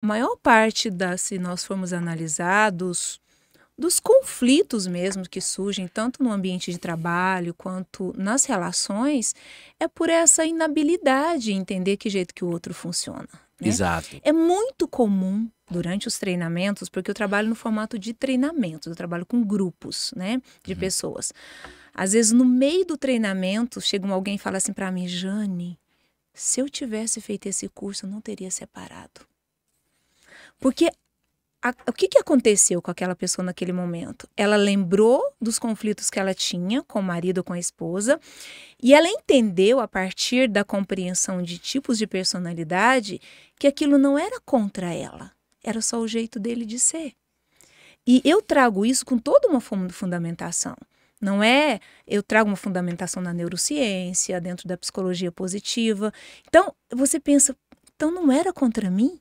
maior parte da, se nós formos analisados, dos conflitos mesmo que surgem tanto no ambiente de trabalho quanto nas relações é por essa inabilidade em entender que jeito que o outro funciona. Né? Exato. É muito comum durante os treinamentos, porque eu trabalho no formato de treinamentos, eu trabalho com grupos, né, de uhum. pessoas. Às vezes no meio do treinamento chega alguém e fala assim para mim, Jane, se eu tivesse feito esse curso, eu não teria separado. Porque a, o que, que aconteceu com aquela pessoa naquele momento? Ela lembrou dos conflitos que ela tinha com o marido, com a esposa, e ela entendeu, a partir da compreensão de tipos de personalidade, que aquilo não era contra ela, era só o jeito dele de ser. E eu trago isso com toda uma fundamentação. Não é eu trago uma fundamentação na neurociência, dentro da psicologia positiva. Então, você pensa, então não era contra mim?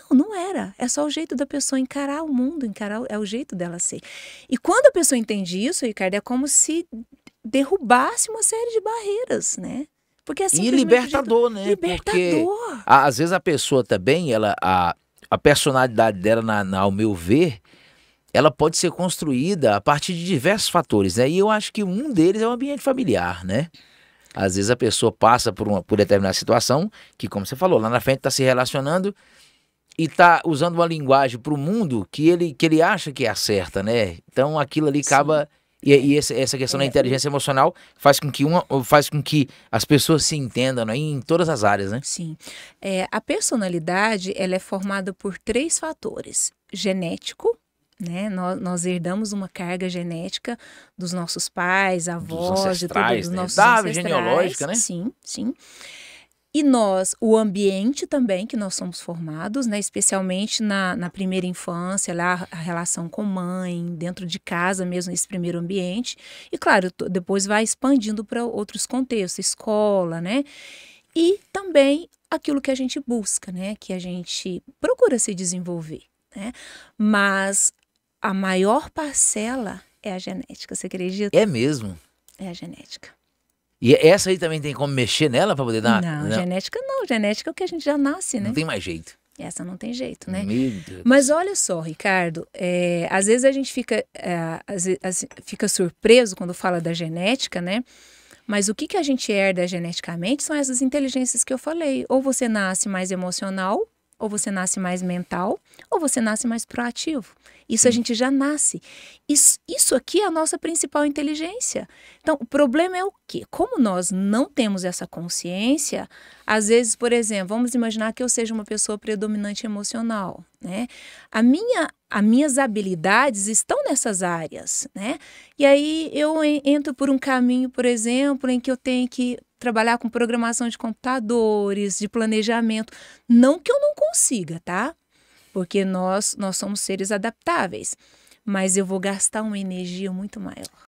Não, não era. É só o jeito da pessoa encarar o mundo, encarar é o jeito dela ser. E quando a pessoa entende isso, Ricardo, é como se derrubasse uma série de barreiras, né? Porque é e libertador, jeito... né? Libertador. Porque, às vezes a pessoa também, ela, a, a personalidade dela, na, na, ao meu ver, ela pode ser construída a partir de diversos fatores, né? E eu acho que um deles é o ambiente familiar, né? Às vezes a pessoa passa por, uma, por determinada situação que, como você falou, lá na frente está se relacionando e está usando uma linguagem para o mundo que ele, que ele acha que é a certa, né? Então aquilo ali acaba. Sim. E, e essa, essa questão é. da inteligência emocional faz com que uma faz com que as pessoas se entendam né? em todas as áreas, né? Sim. É, a personalidade ela é formada por três fatores: genético, né? Nós, nós, herdamos uma carga genética dos nossos pais, avós, dos ancestrais, de todos os né? nossos da ancestrais. genealógica, né? Sim, sim. E nós, o ambiente também que nós somos formados, né? especialmente na, na primeira infância, lá, a relação com mãe, dentro de casa mesmo, esse primeiro ambiente. E claro, depois vai expandindo para outros contextos, escola, né? E também aquilo que a gente busca, né? Que a gente procura se desenvolver, né? Mas a maior parcela é a genética, você acredita? É mesmo? É a genética. E essa aí também tem como mexer nela para poder dar? Não, né? genética não. Genética é o que a gente já nasce, né? Não tem mais jeito. Essa não tem jeito, né? Mas olha só, Ricardo, é, às vezes a gente fica, é, às, vezes fica surpreso quando fala da genética, né? Mas o que, que a gente herda geneticamente são essas inteligências que eu falei. Ou você nasce mais emocional, ou você nasce mais mental, ou você nasce mais proativo. Isso Sim. a gente já nasce. Isso, isso aqui é a nossa principal inteligência. Então, o problema é o quê? Como nós não temos essa consciência, às vezes, por exemplo, vamos imaginar que eu seja uma pessoa predominante emocional, né? A minha, as minhas habilidades estão nessas áreas, né? E aí eu entro por um caminho, por exemplo, em que eu tenho que trabalhar com programação de computadores, de planejamento. Não que eu não consiga, tá? Porque nós, nós somos seres adaptáveis. Mas eu vou gastar uma energia muito maior.